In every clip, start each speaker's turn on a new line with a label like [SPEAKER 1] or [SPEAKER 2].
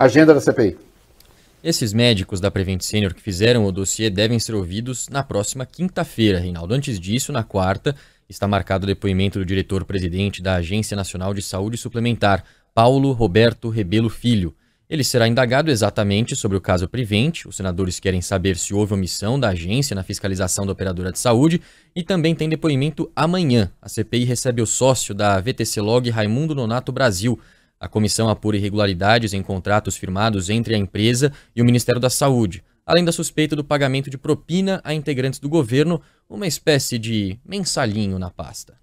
[SPEAKER 1] Agenda da CPI.
[SPEAKER 2] Esses médicos da Prevent Senior que fizeram o dossiê devem ser ouvidos na próxima quinta-feira, Reinaldo. Antes disso, na quarta, está marcado o depoimento do diretor-presidente da Agência Nacional de Saúde Suplementar, Paulo Roberto Rebelo Filho. Ele será indagado exatamente sobre o caso Prevent. Os senadores querem saber se houve omissão da agência na fiscalização da operadora de saúde e também tem depoimento amanhã. A CPI recebe o sócio da VTC Log, Raimundo Nonato Brasil. A comissão apura irregularidades em contratos firmados entre a empresa e o Ministério da Saúde, além da suspeita do pagamento de propina a integrantes do governo, uma espécie de mensalinho na pasta.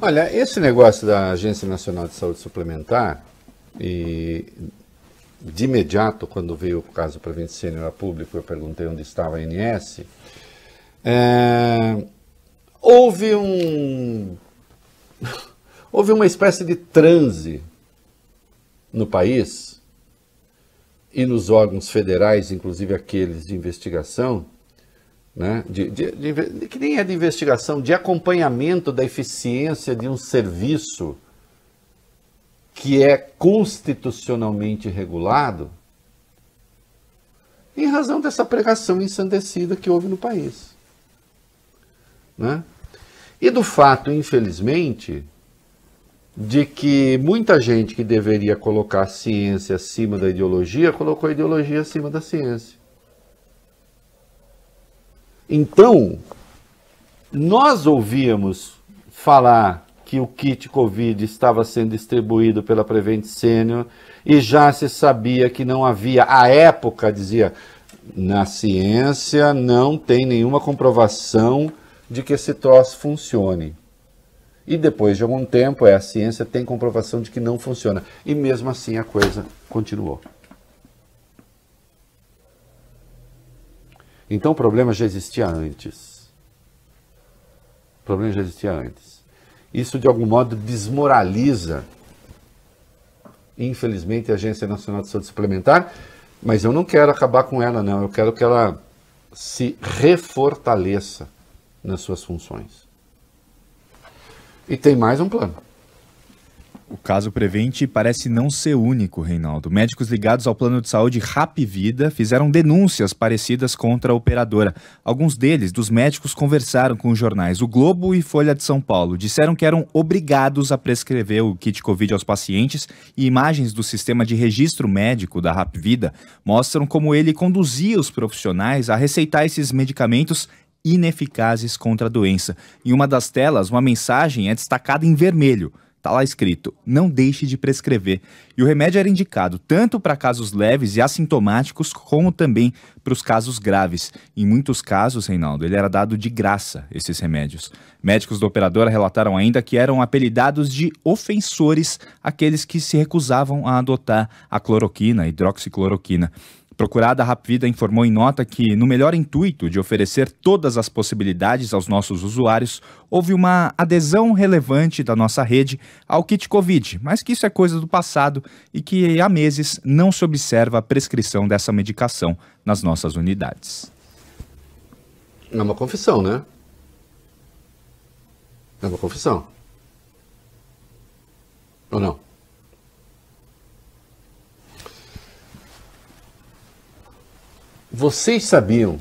[SPEAKER 1] Olha, esse negócio da Agência Nacional de Saúde Suplementar, e de imediato, quando veio o caso para Sênior a público, eu perguntei onde estava a ANS, é... houve um. houve uma espécie de transe no país e nos órgãos federais, inclusive aqueles de investigação, né, de, de, de, que nem é de investigação, de acompanhamento da eficiência de um serviço que é constitucionalmente regulado, em razão dessa pregação ensandecida que houve no país. Né? E do fato, infelizmente, de que muita gente que deveria colocar a ciência acima da ideologia colocou a ideologia acima da ciência. Então, nós ouvíamos falar que o kit Covid estava sendo distribuído pela Prevent Senior e já se sabia que não havia, à época dizia, na ciência não tem nenhuma comprovação de que esse troço funcione. E depois de algum tempo, é, a ciência tem comprovação de que não funciona. E mesmo assim a coisa continuou. Então o problema já existia antes. O problema já existia antes. Isso, de algum modo, desmoraliza, infelizmente, a Agência Nacional de Saúde Suplementar, mas eu não quero acabar com ela, não. Eu quero que ela se
[SPEAKER 3] refortaleça nas suas funções. E tem mais um plano. O caso Prevente parece não ser único, Reinaldo. Médicos ligados ao plano de saúde Rap Vida fizeram denúncias parecidas contra a operadora. Alguns deles, dos médicos, conversaram com os jornais O Globo e Folha de São Paulo. Disseram que eram obrigados a prescrever o kit Covid aos pacientes e imagens do sistema de registro médico da Rap Vida mostram como ele conduzia os profissionais a receitar esses medicamentos ineficazes contra a doença. Em uma das telas, uma mensagem é destacada em vermelho. Está lá escrito: não deixe de prescrever. E o remédio era indicado tanto para casos leves e assintomáticos, como também para os casos graves. Em muitos casos, Reinaldo, ele era dado de graça, esses remédios. Médicos do operadora relataram ainda que eram apelidados de ofensores aqueles que se recusavam a adotar a cloroquina, a hidroxicloroquina. Procurada Rapvida informou em nota que, no melhor intuito de oferecer todas as possibilidades aos nossos usuários, houve uma adesão relevante da nossa rede ao kit Covid, mas que isso é coisa do passado e que há meses não se observa a prescrição dessa medicação nas nossas unidades. É uma confissão, né? É uma confissão.
[SPEAKER 1] Ou não? vocês sabiam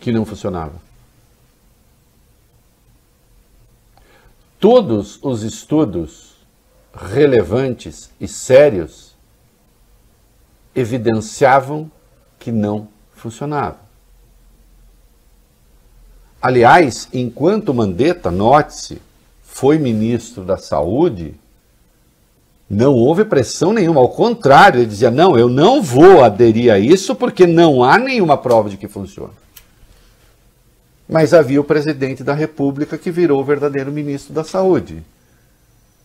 [SPEAKER 1] que não funcionava. Todos os estudos relevantes e sérios evidenciavam que não funcionava. Aliás, enquanto Mandetta, note-se, foi ministro da Saúde, não houve pressão nenhuma, ao contrário, ele dizia: não, eu não vou aderir a isso porque não há nenhuma prova de que funciona. Mas havia o presidente da República que virou o verdadeiro ministro da Saúde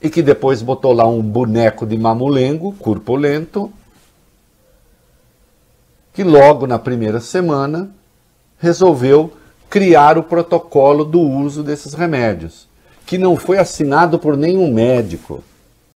[SPEAKER 1] e que depois botou lá um boneco de mamulengo, corpulento, que logo na primeira semana resolveu criar o protocolo do uso desses remédios, que não foi assinado por nenhum médico